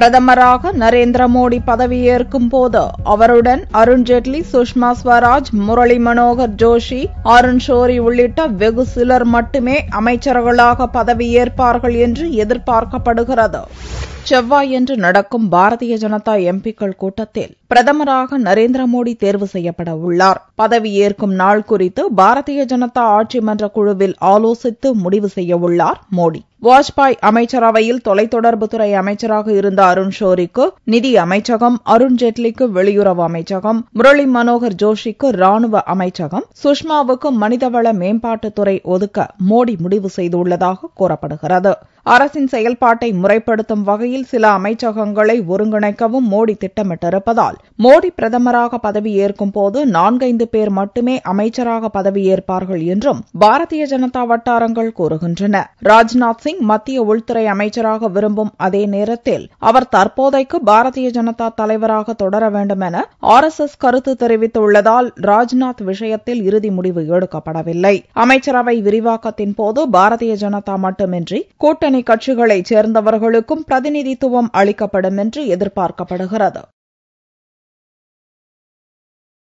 பிரதமராக நரேந்திர மோடி பதவியேற்கும் போது அவருடன் அருண்ஜேட்லி சுஷ்மா ஸ்வராஜ் முரளி மனோகர் ஜோஷி அருண் ஷோரி உள்ளிட்ட வெகு சிலர் மட்டுமே அமைச்சர்களாக பதவியேற்பார்கள் என்று எதிர்பார்க்கப்படுகிறது செவ்வாயன்று நடக்கும் பாரதிய ஜனதா எம்பிக்கள் கூட்டத்தில் பிரதமராக நரேந்திர மோடி தேர்வு செய்யப்பட உள்ளார் பதவியேற்கும் நாள் குறித்து பாரதிய ஜனதா ஆட்சி மன்ற குழுவில் ஆலோசித்து முடிவு செய்ய உள்ளார் மோடி வாஜ்பாய் அமைச்சரவையில் தொலைத்தொடர்புத்துறை அமைச்சராக இருந்த அருண் ஷோரிக்கு நிதி அமைச்சகம் அருண்ஜேட்லிக்கு வெளியுறவு அமைச்சகம் முரளி மனோகர் ஜோஷிக்கு ராணுவ அமைச்சகம் சுஷ்மாவுக்கு மனிதவள மேம்பாட்டுத்துறை ஒதுக்க மோடி முடிவு செய்துள்ளதாக கூறப்படுகிறது அரசின் செயல்பாட்டை முறைப்படுத்தும் வகையில் சில அமைச்சகங்களை ஒருங்கிணைக்கவும் மோடி திட்டமிட்டிருப்பதால் மோடி பிரதமராக பதவியேற்கும் போது நான்கைந்து பேர் மட்டுமே அமைச்சராக பதவியேற்பார்கள் என்றும் பாரதிய ஜனதா வட்டாரங்கள் கூறுகின்றன ராஜ்நாத் சிங் மத்திய உள்துறை அமைச்சராக விரும்பும் அதே நேரத்தில் அவர் தற்போதைக்கு பாரதிய ஜனதா தலைவராக தொடர வேண்டும் என ஆர் எஸ் எஸ் கருத்து தெரிவித்துள்ளதால் ராஜ்நாத் விஷயத்தில் இறுதி முடிவு எடுக்கப்படவில்லை அமைச்சரவை விரிவாக்கத்தின் போது பாரதிய ஜனதா மட்டுமின்றி கூட்டணி கட்சிகளைச் சேர்ந்தவர்களுக்கும் பிரதிநிதித்துவம் அளிக்கப்படும் என்று எதிர்பார்க்கப்படுகிறது